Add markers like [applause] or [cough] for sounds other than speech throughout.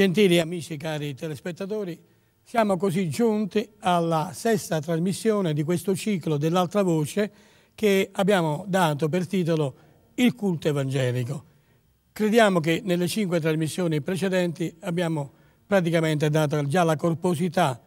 Gentili amici e cari telespettatori, siamo così giunti alla sesta trasmissione di questo ciclo dell'altra voce che abbiamo dato per titolo Il culto evangelico. Crediamo che nelle cinque trasmissioni precedenti abbiamo praticamente dato già la corposità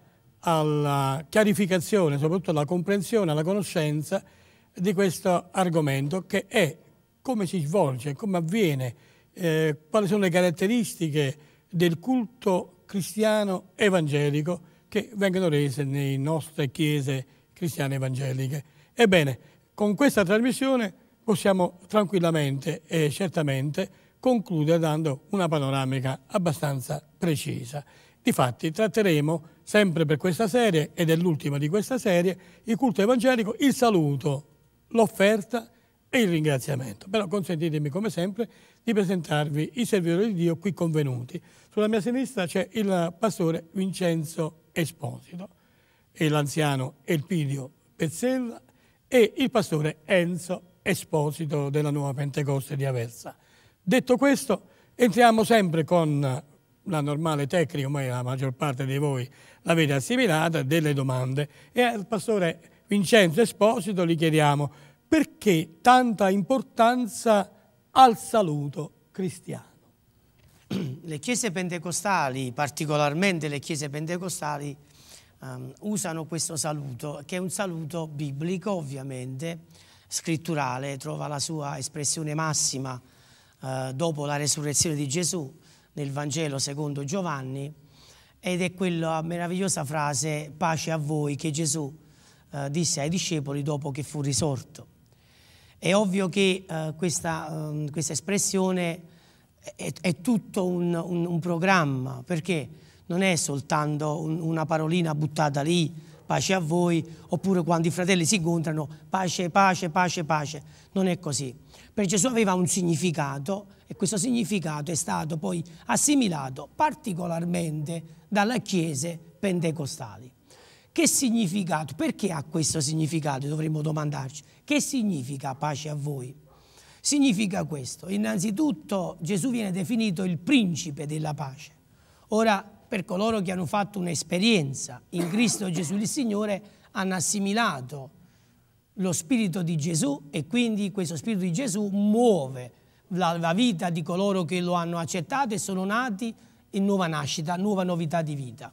alla chiarificazione, soprattutto alla comprensione, alla conoscenza di questo argomento che è come si svolge, come avviene, eh, quali sono le caratteristiche del culto cristiano evangelico che vengono rese nelle nostre chiese cristiane evangeliche. Ebbene, con questa trasmissione possiamo tranquillamente e certamente concludere dando una panoramica abbastanza precisa. Difatti tratteremo sempre per questa serie, ed è l'ultima di questa serie, il culto evangelico, il saluto, l'offerta il ringraziamento. Però consentitemi come sempre di presentarvi i servitori di Dio qui convenuti. Sulla mia sinistra c'è il pastore Vincenzo Esposito e l'anziano Elpidio Pezzella e il pastore Enzo Esposito della Nuova Pentecoste di Aversa. Detto questo, entriamo sempre con la normale tecnica, ormai la maggior parte di voi l'avete assimilata, delle domande. E al pastore Vincenzo Esposito gli chiediamo perché tanta importanza al saluto cristiano. [clears throat] Le chiese pentecostali, particolarmente le chiese pentecostali, um, usano questo saluto, che è un saluto biblico ovviamente, scritturale, trova la sua espressione massima uh, dopo la resurrezione di Gesù nel Vangelo secondo Giovanni, ed è quella meravigliosa frase pace a voi che Gesù uh, disse ai discepoli dopo che fu risorto. È ovvio che eh, questa, um, questa, espressione è, è tutto un, un, un, programma, perché non è soltanto un, una parolina buttata lì, pace a voi, oppure quando i fratelli si incontrano, pace, pace, pace, pace. Non è così. Per Gesù aveva un significato e questo significato è stato poi assimilato particolarmente dalle chiese pentecostali. Che significato? Perché ha questo significato? Dovremmo domandarci. Che significa pace a voi? Significa questo. Innanzitutto Gesù viene definito il principe della pace. Ora, per coloro che hanno fatto un'esperienza in Cristo Gesù il Signore, hanno assimilato lo spirito di Gesù e quindi questo spirito di Gesù muove la, la vita di coloro che lo hanno accettato e sono nati in nuova nascita, nuova novità di vita.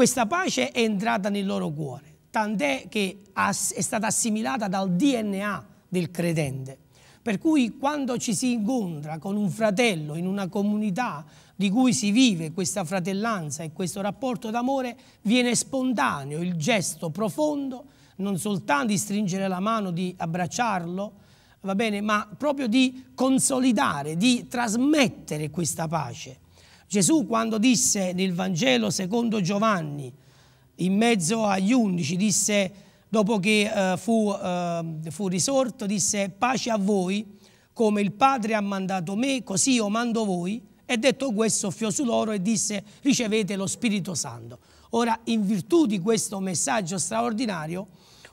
Questa pace è entrata nel loro cuore, tant'è che è stata assimilata dal DNA del credente. Per cui quando ci si incontra con un fratello in una comunità di cui si vive questa fratellanza e questo rapporto d'amore, viene spontaneo il gesto profondo, non soltanto di stringere la mano, di abbracciarlo, va bene, ma proprio di consolidare, di trasmettere questa pace. Gesù quando disse nel Vangelo secondo Giovanni, in mezzo agli undici, disse dopo che eh, fu, eh, fu risorto, disse pace a voi, come il Padre ha mandato me, così io mando voi. E detto questo soffiò su loro e disse ricevete lo Spirito Santo. Ora, in virtù di questo messaggio straordinario,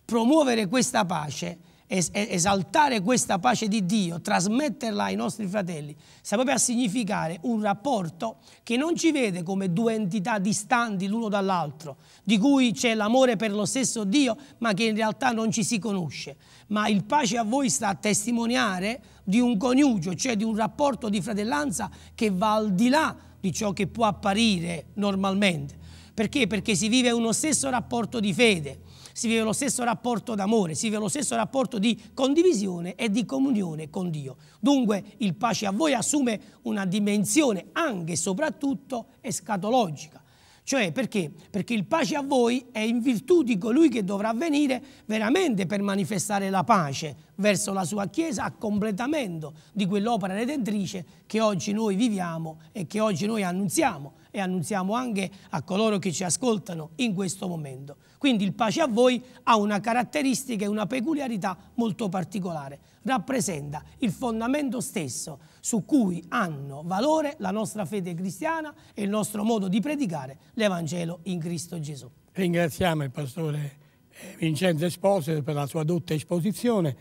promuovere questa pace esaltare questa pace di Dio, trasmetterla ai nostri fratelli, sta proprio a significare un rapporto che non ci vede come due entità distanti l'uno dall'altro, di cui c'è l'amore per lo stesso Dio, ma che in realtà non ci si conosce. Ma il pace a voi sta a testimoniare di un coniugio, cioè di un rapporto di fratellanza che va al di là di ciò che può apparire normalmente. Perché? Perché si vive uno stesso rapporto di fede si vive lo stesso rapporto d'amore, si vive lo stesso rapporto di condivisione e di comunione con Dio. Dunque il pace a voi assume una dimensione anche e soprattutto escatologica. Cioè perché? Perché il pace a voi è in virtù di colui che dovrà venire veramente per manifestare la pace verso la sua Chiesa a completamento di quell'opera redentrice che oggi noi viviamo e che oggi noi annunziamo e annunziamo anche a coloro che ci ascoltano in questo momento. Quindi il pace a voi ha una caratteristica e una peculiarità molto particolare, rappresenta il fondamento stesso su cui hanno valore la nostra fede cristiana e il nostro modo di predicare l'Evangelo in Cristo Gesù. Ringraziamo il pastore eh, Vincenzo Esposito per la sua dotta esposizione.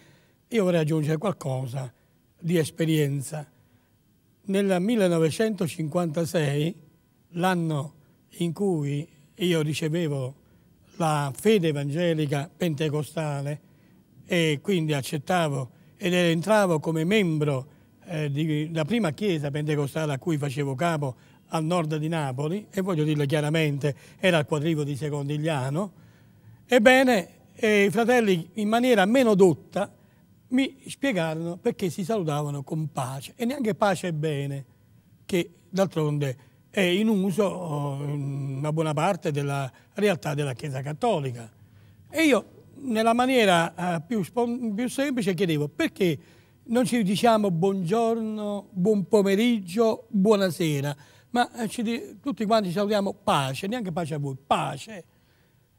Io vorrei aggiungere qualcosa di esperienza. Nel 1956 l'anno in cui io ricevevo la fede evangelica pentecostale e quindi accettavo ed entravo come membro eh, della prima chiesa pentecostale a cui facevo capo al nord di Napoli, e voglio dirlo chiaramente, era il quadrivo di Secondigliano, ebbene eh, i fratelli in maniera meno dotta mi spiegarono perché si salutavano con pace, e neanche pace e bene, che d'altronde è in uso eh, una buona parte della realtà della Chiesa Cattolica. E io, nella maniera eh, più, più semplice, chiedevo perché non ci diciamo buongiorno, buon pomeriggio, buonasera, ma eh, ci, tutti quanti ci salutiamo pace, neanche pace a voi, pace.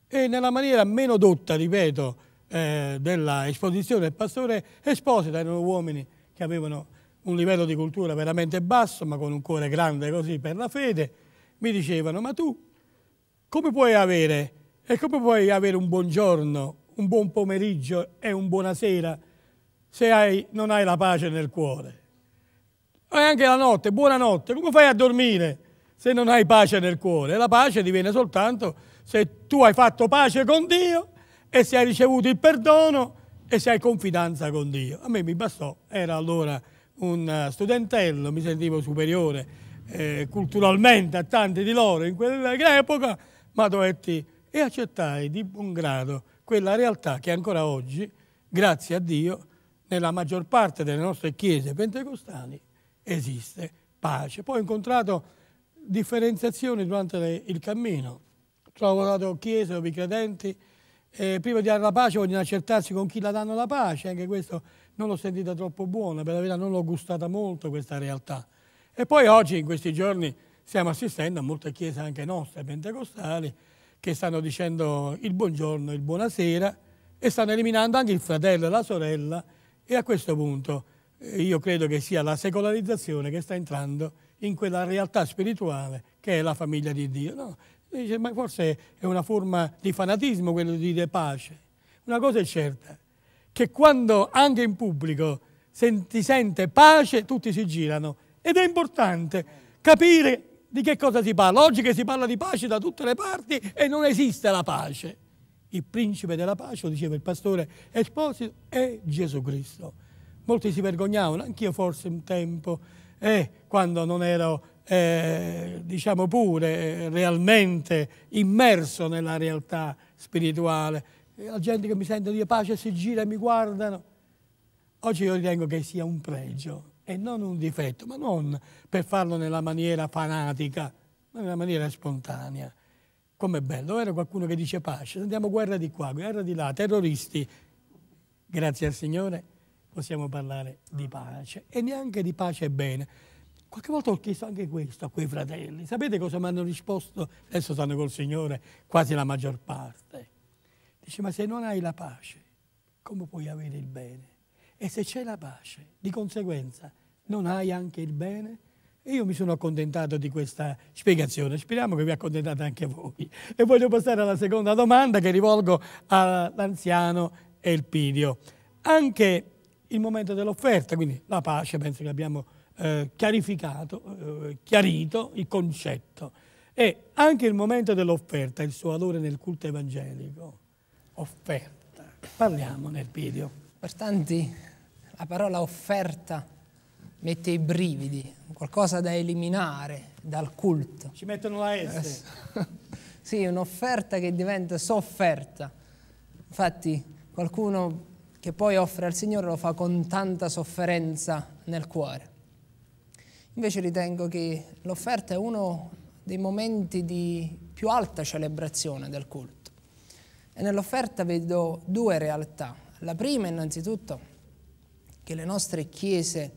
E nella maniera meno dotta, ripeto, eh, della del pastore, esposita erano uomini che avevano un livello di cultura veramente basso, ma con un cuore grande così per la fede, mi dicevano, ma tu come puoi avere, e come puoi avere un buongiorno, un buon pomeriggio e un buonasera se hai, non hai la pace nel cuore? E anche la notte, buonanotte, come fai a dormire se non hai pace nel cuore? La pace diviene soltanto se tu hai fatto pace con Dio e se hai ricevuto il perdono e se hai confidenza con Dio. A me mi bastò, era allora un eh, studentello, mi sentivo superiore eh, culturalmente a tanti di loro in quell'epoca, ma dovetti e accettai di buon grado quella realtà che ancora oggi, grazie a Dio, nella maggior parte delle nostre chiese pentecostali esiste pace. Poi ho incontrato differenziazioni durante le, il cammino, ho lavorato chiese dove i credenti, eh, prima di dare la pace vogliono accertarsi con chi la danno la pace, anche questo non l'ho sentita troppo buona, per la verità non l'ho gustata molto questa realtà. E poi oggi, in questi giorni, stiamo assistendo a molte chiese anche nostre, pentecostali, che stanno dicendo il buongiorno, il buonasera e stanno eliminando anche il fratello e la sorella e a questo punto eh, io credo che sia la secolarizzazione che sta entrando in quella realtà spirituale che è la famiglia di Dio. No? Dice, ma forse è una forma di fanatismo quello di dire pace. Una cosa è certa, che quando anche in pubblico si sente pace tutti si girano. Ed è importante capire di che cosa si parla. Oggi che si parla di pace da tutte le parti e non esiste la pace. Il principe della pace, lo diceva il pastore Esposito, è Gesù Cristo. Molti si vergognavano, anch'io forse un tempo, eh, quando non ero, eh, diciamo pure, eh, realmente immerso nella realtà spirituale la gente che mi sente dire pace si gira e mi guardano. Oggi io ritengo che sia un pregio e non un difetto, ma non per farlo nella maniera fanatica, ma nella maniera spontanea. Com'è bello, vero qualcuno che dice pace, andiamo guerra di qua, guerra di là, terroristi. Grazie al Signore possiamo parlare di pace e neanche di pace bene. Qualche volta ho chiesto anche questo a quei fratelli. Sapete cosa mi hanno risposto? Adesso stanno col Signore quasi la maggior parte. Dice, ma se non hai la pace, come puoi avere il bene? E se c'è la pace, di conseguenza, non hai anche il bene? E io mi sono accontentato di questa spiegazione, speriamo che vi accontentate anche voi. E voglio passare alla seconda domanda che rivolgo all'anziano Elpidio. Anche il momento dell'offerta, quindi la pace, penso che abbiamo eh, chiarificato, eh, chiarito il concetto. E anche il momento dell'offerta, il suo valore nel culto evangelico offerta. Parliamo nel video. Per tanti la parola offerta mette i brividi, qualcosa da eliminare dal culto. Ci mettono la S. Eh, sì, un'offerta che diventa sofferta. Infatti qualcuno che poi offre al Signore lo fa con tanta sofferenza nel cuore. Invece ritengo che l'offerta è uno dei momenti di più alta celebrazione del culto e nell'offerta vedo due realtà. La prima innanzitutto che le nostre chiese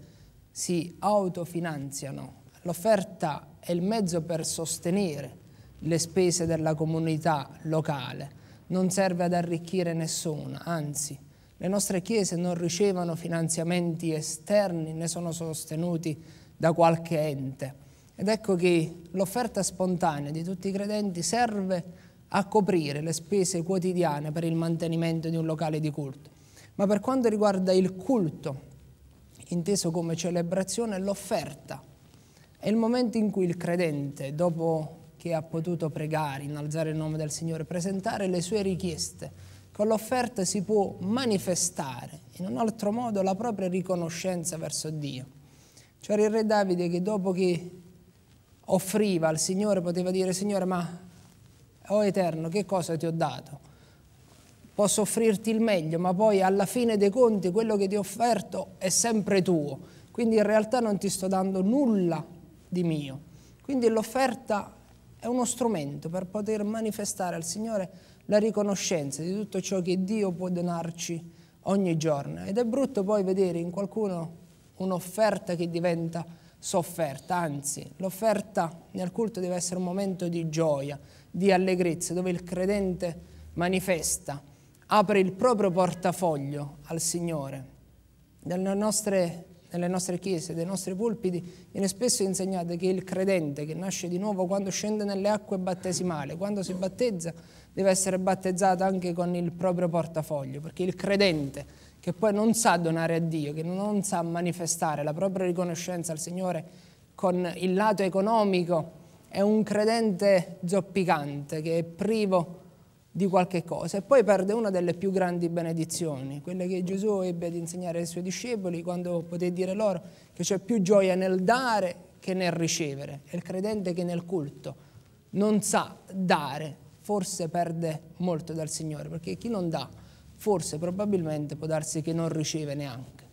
si autofinanziano. L'offerta è il mezzo per sostenere le spese della comunità locale. Non serve ad arricchire nessuno, anzi, le nostre chiese non ricevono finanziamenti esterni né sono sostenuti da qualche ente. Ed ecco che l'offerta spontanea di tutti i credenti serve a coprire le spese quotidiane per il mantenimento di un locale di culto. Ma per quanto riguarda il culto, inteso come celebrazione, l'offerta è il momento in cui il credente, dopo che ha potuto pregare, innalzare il nome del Signore, presentare le sue richieste, con l'offerta si può manifestare in un altro modo la propria riconoscenza verso Dio. C'era cioè il re Davide che dopo che offriva al Signore poteva dire Signore ma oh Eterno, che cosa ti ho dato? Posso offrirti il meglio, ma poi alla fine dei conti quello che ti ho offerto è sempre tuo. Quindi in realtà non ti sto dando nulla di mio. Quindi l'offerta è uno strumento per poter manifestare al Signore la riconoscenza di tutto ciò che Dio può donarci ogni giorno. Ed è brutto poi vedere in qualcuno un'offerta che diventa sofferta, anzi l'offerta nel culto deve essere un momento di gioia, di allegrezza, dove il credente manifesta, apre il proprio portafoglio al Signore. Nelle nostre, nelle nostre chiese, nei nostri pulpiti, viene spesso insegnato che il credente che nasce di nuovo quando scende nelle acque battesimali, quando si battezza, deve essere battezzato anche con il proprio portafoglio, perché il credente che poi non sa donare a Dio, che non sa manifestare la propria riconoscenza al Signore con il lato economico, è un credente zoppicante che è privo di qualche cosa e poi perde una delle più grandi benedizioni, quella che Gesù ebbe ad insegnare ai suoi discepoli quando poté dire loro che c'è più gioia nel dare che nel ricevere. È il credente che nel culto non sa dare, forse perde molto dal Signore, perché chi non dà forse probabilmente può darsi che non riceve neanche.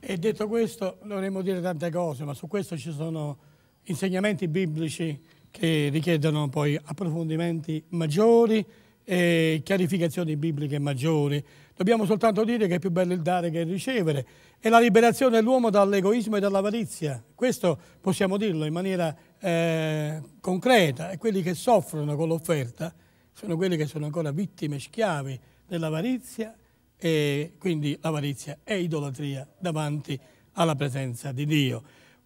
E detto questo dovremmo dire tante cose, ma su questo ci sono insegnamenti biblici che richiedono poi approfondimenti maggiori e chiarificazioni bibliche maggiori. Dobbiamo soltanto dire che è più bello il dare che il ricevere È la liberazione dell'uomo dall'egoismo e dall'avarizia. Questo possiamo dirlo in maniera eh, concreta e quelli che soffrono con l'offerta sono quelli che sono ancora vittime, schiavi dell'avarizia e quindi l'avarizia è idolatria davanti alla presenza di Dio.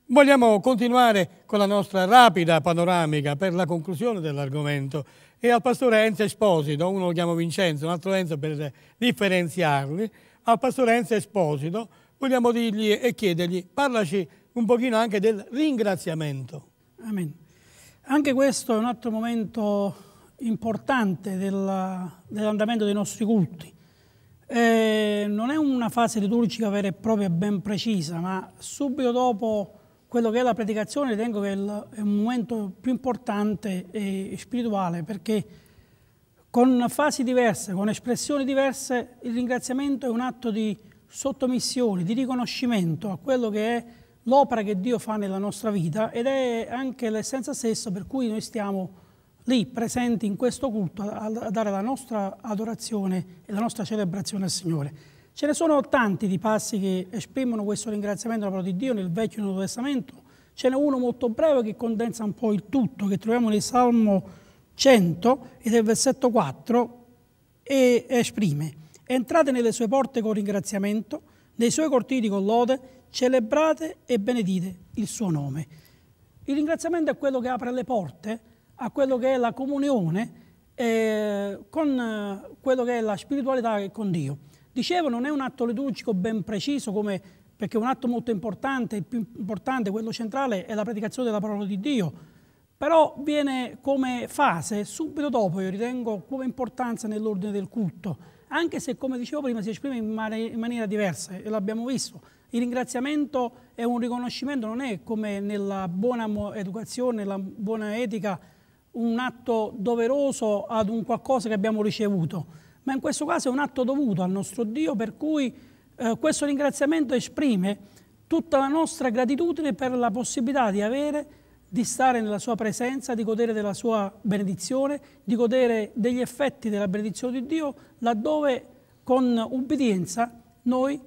Vogliamo continuare con la nostra rapida panoramica per la conclusione dell'argomento e al pastore Enzo Esposito, uno lo chiamo Vincenzo, un altro Enzo per differenziarli, al pastore Enzo Esposito vogliamo dirgli e chiedergli, parlaci un pochino anche del ringraziamento. Amen. Anche questo è un altro momento importante del, dell'andamento dei nostri culti. Eh, non è una fase liturgica vera e propria ben precisa, ma subito dopo quello che è la predicazione ritengo che è un momento più importante e spirituale perché con fasi diverse, con espressioni diverse, il ringraziamento è un atto di sottomissione, di riconoscimento a quello che è l'opera che Dio fa nella nostra vita ed è anche l'essenza stessa per cui noi stiamo lì presenti in questo culto a dare la nostra adorazione e la nostra celebrazione al Signore. Ce ne sono tanti di passi che esprimono questo ringraziamento alla parola di Dio nel Vecchio e Nuovo Testamento. Ce n'è uno molto breve che condensa un po' il tutto, che troviamo nel Salmo 100 e nel versetto 4 e esprime «Entrate nelle sue porte con ringraziamento, nei suoi cortili con lode, celebrate e benedite il suo nome». Il ringraziamento è quello che apre le porte a quello che è la comunione eh, con eh, quello che è la spiritualità con Dio. Dicevo, non è un atto liturgico ben preciso, come, perché un atto molto importante, il più importante, quello centrale, è la predicazione della parola di Dio, però viene come fase, subito dopo, io ritengo, come importanza nell'ordine del culto, anche se, come dicevo prima, si esprime in, man in maniera diversa, e l'abbiamo visto. Il ringraziamento è un riconoscimento, non è come nella buona educazione, la buona etica, un atto doveroso ad un qualcosa che abbiamo ricevuto, ma in questo caso è un atto dovuto al nostro Dio, per cui eh, questo ringraziamento esprime tutta la nostra gratitudine per la possibilità di avere, di stare nella sua presenza, di godere della sua benedizione, di godere degli effetti della benedizione di Dio, laddove con ubbidienza noi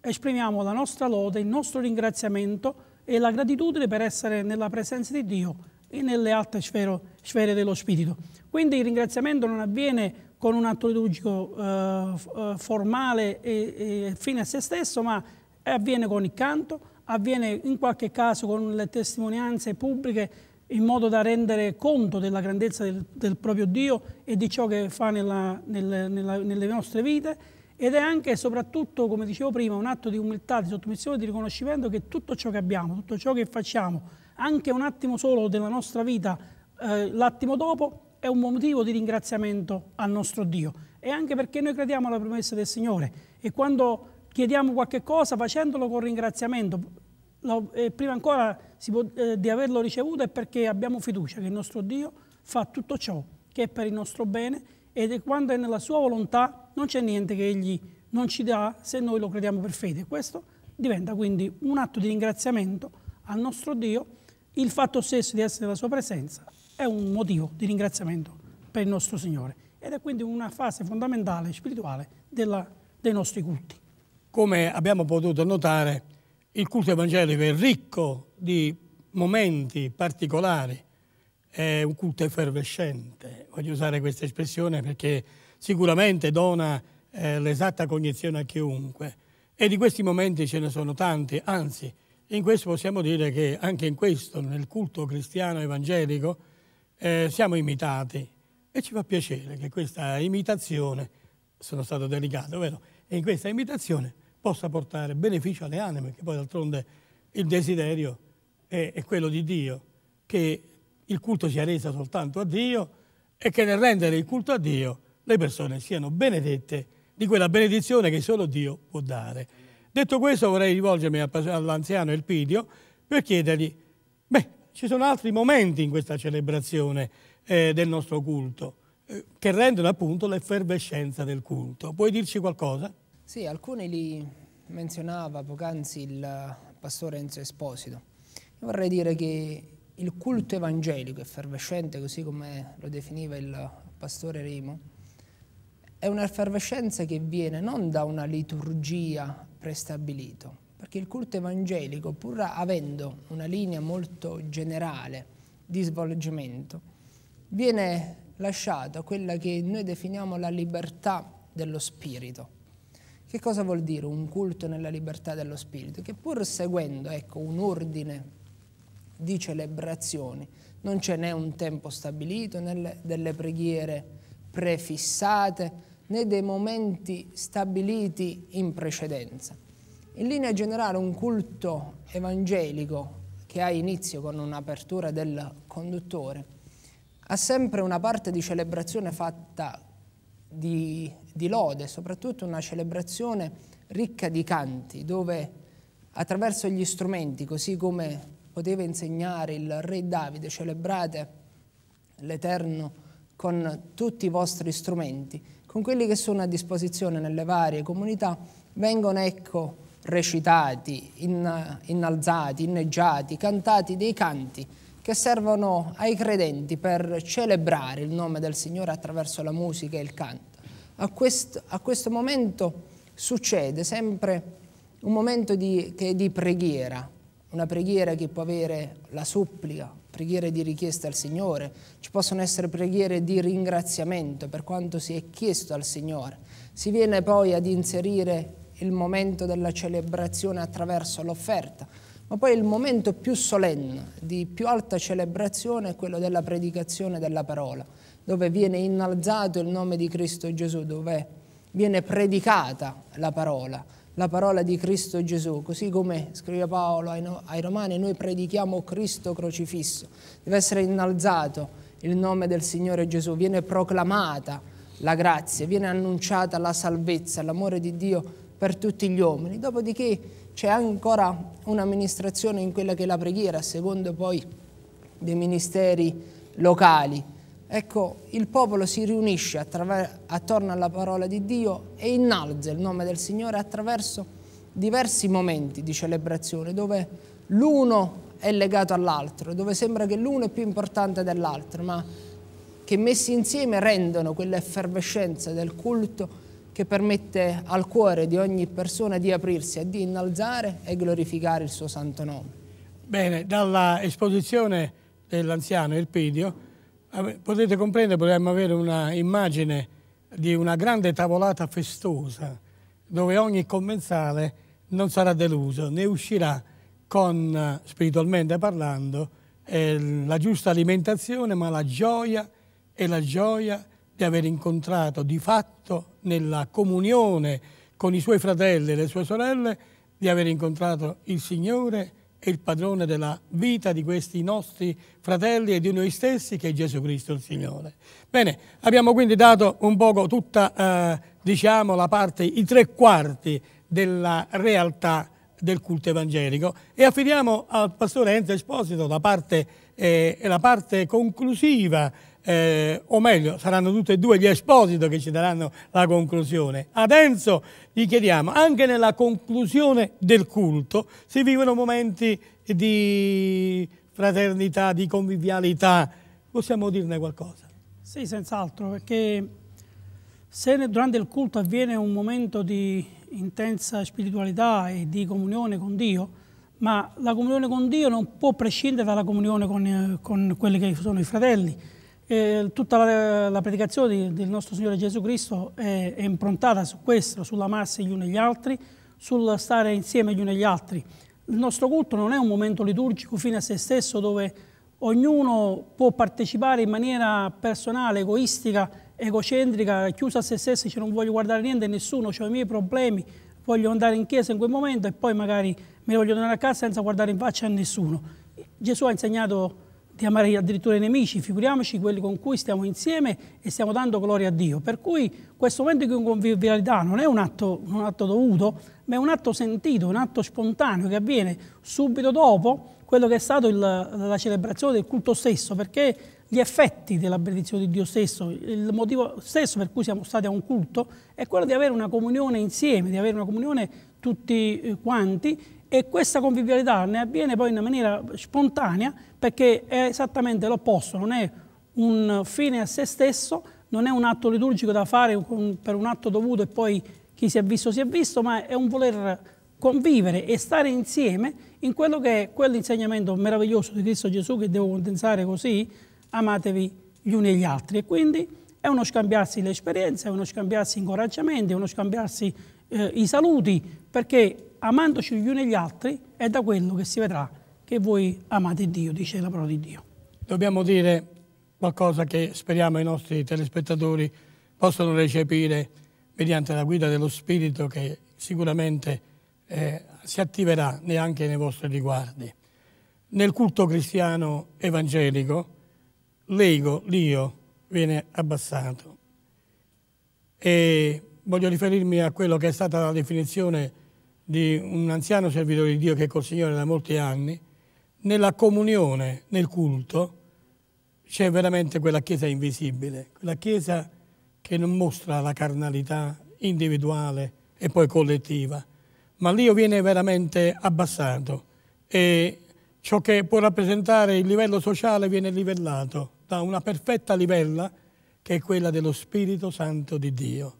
esprimiamo la nostra lode, il nostro ringraziamento e la gratitudine per essere nella presenza di Dio e nelle altre sfere, sfere dello spirito. Quindi il ringraziamento non avviene con un atto liturgico eh, eh, formale e, e fine a se stesso, ma avviene con il canto, avviene in qualche caso con le testimonianze pubbliche in modo da rendere conto della grandezza del, del proprio Dio e di ciò che fa nella, nel, nella, nelle nostre vite ed è anche e soprattutto, come dicevo prima, un atto di umiltà, di sottomissione, di riconoscimento che tutto ciò che abbiamo, tutto ciò che facciamo, anche un attimo solo della nostra vita, eh, l'attimo dopo, è un motivo di ringraziamento al nostro Dio. E anche perché noi crediamo alla promessa del Signore. E quando chiediamo qualche cosa facendolo con ringraziamento, lo, eh, prima ancora può, eh, di averlo ricevuto è perché abbiamo fiducia che il nostro Dio fa tutto ciò che è per il nostro bene ed quando è nella sua volontà non c'è niente che Egli non ci dà se noi lo crediamo per fede. Questo diventa quindi un atto di ringraziamento al nostro Dio il fatto stesso di essere nella sua presenza è un motivo di ringraziamento per il nostro Signore ed è quindi una fase fondamentale spirituale della, dei nostri culti. Come abbiamo potuto notare, il culto evangelico è ricco di momenti particolari, è un culto effervescente, voglio usare questa espressione perché sicuramente dona eh, l'esatta cognizione a chiunque e di questi momenti ce ne sono tanti, anzi in questo possiamo dire che anche in questo, nel culto cristiano evangelico, eh, siamo imitati e ci fa piacere che questa imitazione, sono stato delicato, vero? E in questa imitazione possa portare beneficio alle anime, che poi d'altronde il desiderio è, è quello di Dio, che il culto sia reso soltanto a Dio e che nel rendere il culto a Dio le persone siano benedette di quella benedizione che solo Dio può dare. Detto questo vorrei rivolgermi all'anziano Elpidio per chiedergli, beh, ci sono altri momenti in questa celebrazione eh, del nostro culto eh, che rendono appunto l'effervescenza del culto. Puoi dirci qualcosa? Sì, alcuni li menzionava poc'anzi il pastore Enzo Esposito. Io vorrei dire che il culto evangelico effervescente, così come lo definiva il pastore Remo, è un'effervescenza che viene non da una liturgia prestabilito, perché il culto evangelico, pur avendo una linea molto generale di svolgimento, viene lasciato quella che noi definiamo la libertà dello spirito. Che cosa vuol dire un culto nella libertà dello spirito? Che pur seguendo ecco, un ordine di celebrazioni, non c'è né un tempo stabilito, né delle preghiere prefissate, né dei momenti stabiliti in precedenza. In linea generale un culto evangelico che ha inizio con un'apertura del conduttore ha sempre una parte di celebrazione fatta di, di lode, soprattutto una celebrazione ricca di canti dove attraverso gli strumenti, così come poteva insegnare il re Davide, celebrate l'Eterno con tutti i vostri strumenti, con quelli che sono a disposizione nelle varie comunità, vengono ecco recitati, innalzati, inneggiati, cantati dei canti che servono ai credenti per celebrare il nome del Signore attraverso la musica e il canto. A, quest, a questo momento succede sempre un momento di, di preghiera, una preghiera che può avere la supplica, preghiere di richiesta al Signore, ci possono essere preghiere di ringraziamento per quanto si è chiesto al Signore. Si viene poi ad inserire il momento della celebrazione attraverso l'offerta, ma poi il momento più solenne, di più alta celebrazione è quello della predicazione della parola, dove viene innalzato il nome di Cristo Gesù, dove viene predicata la parola la parola di Cristo Gesù, così come scrive Paolo ai, no, ai Romani, noi predichiamo Cristo crocifisso, deve essere innalzato il nome del Signore Gesù, viene proclamata la grazia, viene annunciata la salvezza, l'amore di Dio per tutti gli uomini. Dopodiché c'è ancora un'amministrazione in quella che è la preghiera, secondo poi dei ministeri locali Ecco, il popolo si riunisce attorno alla parola di Dio e innalza il nome del Signore attraverso diversi momenti di celebrazione dove l'uno è legato all'altro, dove sembra che l'uno è più importante dell'altro, ma che messi insieme rendono quell'effervescenza del culto che permette al cuore di ogni persona di aprirsi e di innalzare e glorificare il suo santo nome. Bene, dalla esposizione dell'anziano Elpidio potete comprendere, potremmo avere un'immagine di una grande tavolata festosa dove ogni commensale non sarà deluso, ne uscirà con, eh, spiritualmente parlando, eh, la giusta alimentazione, ma la gioia e la gioia di aver incontrato di fatto nella comunione con i suoi fratelli e le sue sorelle, di aver incontrato il Signore è il padrone della vita di questi nostri fratelli e di noi stessi che è Gesù Cristo il Signore. Bene, abbiamo quindi dato un poco tutta, eh, diciamo, la parte, i tre quarti della realtà del culto evangelico e affidiamo al pastore Enzo Esposito la parte, eh, la parte conclusiva eh, o meglio, saranno tutti e due gli Esposito che ci daranno la conclusione. Ad Enzo gli chiediamo, anche nella conclusione del culto si vivono momenti di fraternità, di convivialità, possiamo dirne qualcosa? Sì, senz'altro, perché se durante il culto avviene un momento di intensa spiritualità e di comunione con Dio, ma la comunione con Dio non può prescindere dalla comunione con, eh, con quelli che sono i fratelli eh, tutta la, la predicazione di, del nostro Signore Gesù Cristo è, è, improntata su questo, sull'amarsi gli uni agli altri, sul stare insieme gli uni agli altri. Il nostro culto non è un momento liturgico fine a se stesso dove ognuno può partecipare in maniera personale, egoistica, egocentrica, chiusa a se stesso, dice non voglio guardare niente e nessuno, ho i miei problemi, voglio andare in chiesa in quel momento e poi magari me ne voglio tornare a casa senza guardare in faccia a nessuno. Gesù ha insegnato di amare addirittura i nemici, figuriamoci quelli con cui stiamo insieme e stiamo dando gloria a Dio. Per cui questo momento di convivialità non è un atto, un atto dovuto, ma è un atto sentito, un atto spontaneo che avviene subito dopo quello che è stata la celebrazione del culto stesso, perché gli effetti della benedizione di Dio stesso, il motivo stesso per cui siamo stati a un culto, è quello di avere una comunione insieme, di avere una comunione tutti eh, quanti e questa convivialità ne avviene poi in maniera spontanea perché è esattamente l'opposto, non è un fine a se stesso, non è un atto liturgico da fare per un atto dovuto e poi chi si è visto si è visto, ma è un voler convivere e stare insieme in quello che è quell'insegnamento meraviglioso di Cristo Gesù che devo condensare così, amatevi gli uni e gli altri. E quindi è uno scambiarsi le esperienze, è uno scambiarsi incoraggiamenti, è uno scambiarsi eh, i saluti, perché amandoci gli uni gli altri è da quello che si vedrà che voi amate Dio, dice la parola di Dio. Dobbiamo dire qualcosa che speriamo i nostri telespettatori possano recepire mediante la guida dello Spirito che sicuramente eh, si attiverà neanche nei vostri riguardi. Nel culto cristiano evangelico l'ego, l'io, viene abbassato. E voglio riferirmi a quello che è stata la definizione di un anziano servitore di Dio che è col Signore da molti anni, nella comunione, nel culto, c'è veramente quella Chiesa invisibile, quella Chiesa che non mostra la carnalità individuale e poi collettiva, ma l'io viene veramente abbassato e ciò che può rappresentare il livello sociale viene livellato da una perfetta livella che è quella dello Spirito Santo di Dio.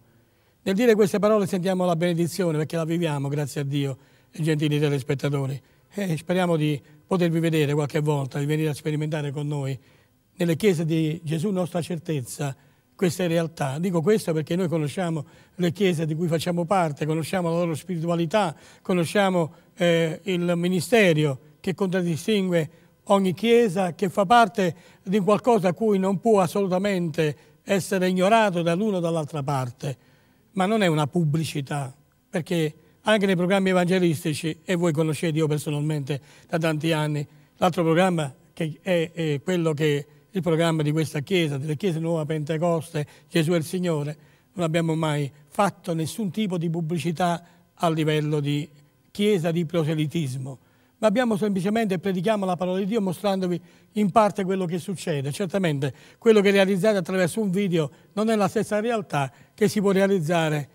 Nel dire queste parole sentiamo la benedizione perché la viviamo, grazie a Dio, gentili telespettatori. E eh, speriamo di potervi vedere qualche volta, di venire a sperimentare con noi nelle chiese di Gesù nostra certezza queste realtà. Dico questo perché noi conosciamo le chiese di cui facciamo parte, conosciamo la loro spiritualità, conosciamo eh, il ministerio che contraddistingue ogni chiesa, che fa parte di qualcosa a cui non può assolutamente essere ignorato dall'una o dall'altra parte ma non è una pubblicità, perché anche nei programmi evangelistici, e voi conoscete io personalmente da tanti anni, l'altro programma che è, è quello che il programma di questa chiesa, delle chiese nuova Pentecoste, Gesù è il Signore, non abbiamo mai fatto nessun tipo di pubblicità a livello di chiesa di proselitismo ma abbiamo semplicemente predichiamo la parola di Dio mostrandovi in parte quello che succede. Certamente quello che realizzate attraverso un video non è la stessa realtà che si può realizzare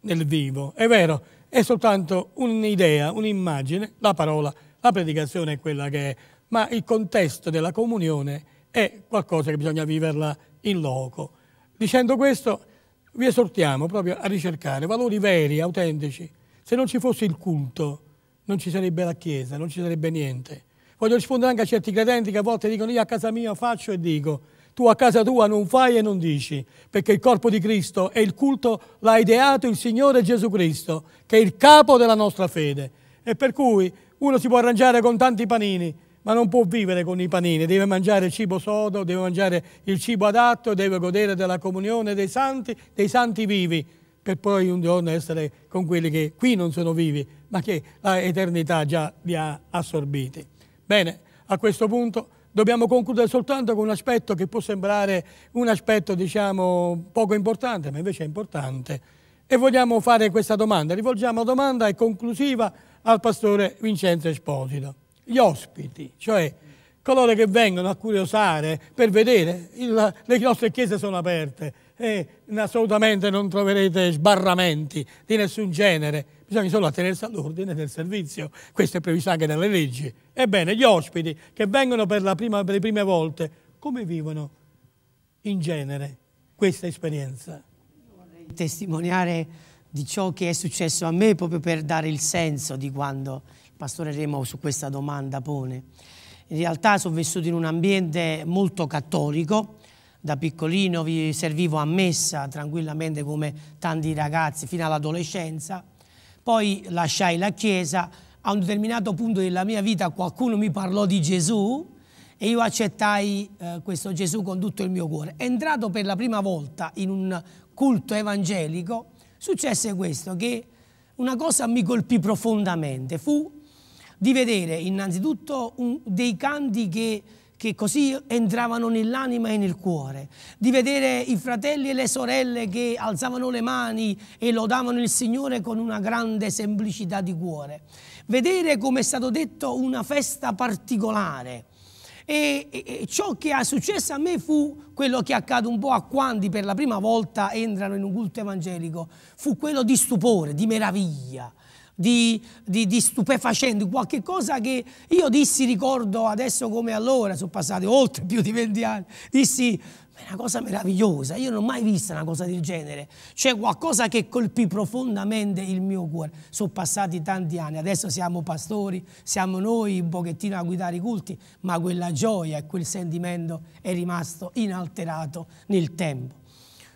nel vivo. È vero, è soltanto un'idea, un'immagine, la parola, la predicazione è quella che è, ma il contesto della comunione è qualcosa che bisogna viverla in loco. Dicendo questo, vi esortiamo proprio a ricercare valori veri, autentici. Se non ci fosse il culto, non ci sarebbe la Chiesa, non ci sarebbe niente. Voglio rispondere anche a certi credenti che a volte dicono io a casa mia faccio e dico, tu a casa tua non fai e non dici, perché il corpo di Cristo e il culto l'ha ideato il Signore Gesù Cristo, che è il capo della nostra fede. E per cui uno si può arrangiare con tanti panini, ma non può vivere con i panini, deve mangiare il cibo sodo, deve mangiare il cibo adatto, deve godere della comunione dei santi, dei santi vivi, per poi un giorno essere con quelli che qui non sono vivi, ma che l'eternità già li ha assorbiti. Bene, a questo punto dobbiamo concludere soltanto con un aspetto che può sembrare un aspetto, diciamo, poco importante, ma invece è importante. E vogliamo fare questa domanda, rivolgiamo la domanda e conclusiva al pastore Vincenzo Esposito. Gli ospiti, cioè coloro che vengono a curiosare per vedere, il, le nostre chiese sono aperte, eh, assolutamente non troverete sbarramenti di nessun genere, bisogna solo attenersi all'ordine del servizio, questo è previsto anche dalle leggi. Ebbene, gli ospiti che vengono per, prima, per le prime volte, come vivono in genere questa esperienza? Vorrei testimoniare di ciò che è successo a me proprio per dare il senso di quando il pastore Remo su questa domanda pone. In realtà sono vissuto in un ambiente molto cattolico, da piccolino vi servivo a messa tranquillamente come tanti ragazzi fino all'adolescenza. Poi lasciai la Chiesa. A un determinato punto della mia vita qualcuno mi parlò di Gesù e io accettai eh, questo Gesù con tutto il mio cuore. Entrato per la prima volta in un culto evangelico, successe questo, che una cosa mi colpì profondamente, fu di vedere innanzitutto un, dei canti che che così entravano nell'anima e nel cuore, di vedere i fratelli e le sorelle che alzavano le mani e lodavano il Signore con una grande semplicità di cuore, vedere come è stato detto una festa particolare. E, e, e ciò che è successo a me fu quello che accade un po' a quanti per la prima volta entrano in un culto evangelico, fu quello di stupore, di meraviglia, di, di, di stupefacente, qualche cosa che io dissi, ricordo adesso come allora, sono passati oltre più di 20 anni, dissi è una cosa meravigliosa, io non ho mai visto una cosa del genere, c'è cioè, qualcosa che colpì profondamente il mio cuore. Sono passati tanti anni, adesso siamo pastori, siamo noi un pochettino a guidare i culti, ma quella gioia e quel sentimento è rimasto inalterato nel tempo.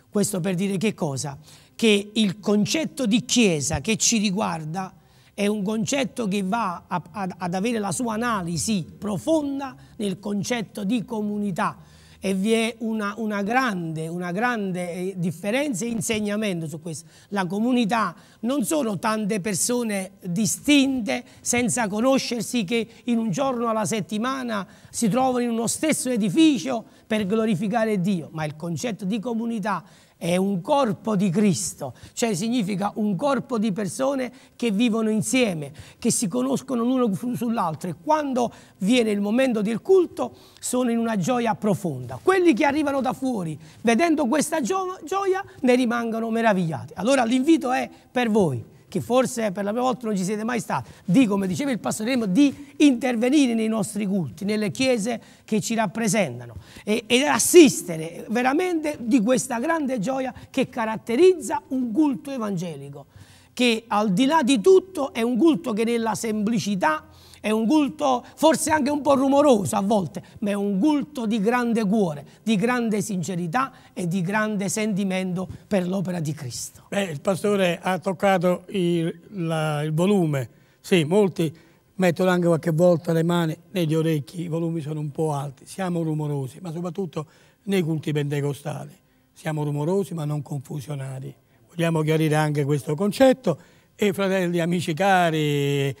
Questo per dire che cosa? che il concetto di Chiesa che ci riguarda è un concetto che va a, a, ad avere la sua analisi profonda nel concetto di comunità e vi è una, una, grande, una grande eh, differenza e insegnamento su questo. La comunità non sono tante persone distinte, senza conoscersi, che in un giorno alla settimana si trovano in uno stesso edificio per glorificare Dio, ma il concetto di comunità è un corpo di Cristo, cioè significa un corpo di persone che vivono insieme, che si conoscono l'uno sull'altro e quando viene il momento del culto sono in una gioia profonda. Quelli che arrivano da fuori vedendo questa gioia ne rimangono meravigliati. Allora l'invito è per voi che forse per la prima volta non ci siete mai stati, di, come diceva il pastore, di intervenire nei nostri culti, nelle chiese che ci rappresentano e, ed assistere veramente di questa grande gioia che caratterizza un culto evangelico, che al di là di tutto è un culto che nella semplicità è un culto forse anche un po' rumoroso a volte, ma è un culto di grande cuore, di grande sincerità e di grande sentimento per l'opera di Cristo. Beh, il pastore ha toccato il, la, il volume, sì, molti mettono anche qualche volta le mani negli orecchi, i volumi sono un po' alti, siamo rumorosi, ma soprattutto nei culti pentecostali. Siamo rumorosi ma non confusionari. Vogliamo chiarire anche questo concetto e fratelli, amici cari,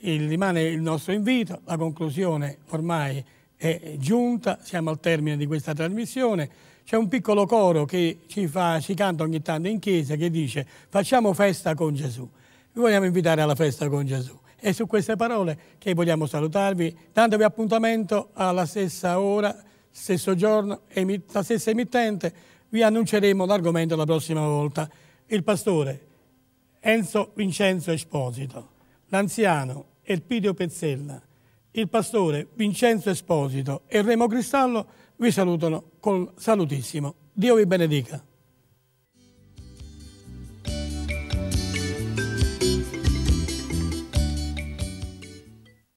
il, rimane il nostro invito, la conclusione ormai è giunta, siamo al termine di questa trasmissione. C'è un piccolo coro che ci, fa, ci canta ogni tanto in chiesa che dice facciamo festa con Gesù. Vi vogliamo invitare alla festa con Gesù. E su queste parole che vogliamo salutarvi, dandovi appuntamento alla stessa ora, stesso giorno, la stessa emittente, vi annunceremo l'argomento la prossima volta. Il pastore Enzo Vincenzo Esposito l'anziano Elpidio Pezzella, il pastore Vincenzo Esposito e Remo Cristallo vi salutano col salutissimo. Dio vi benedica.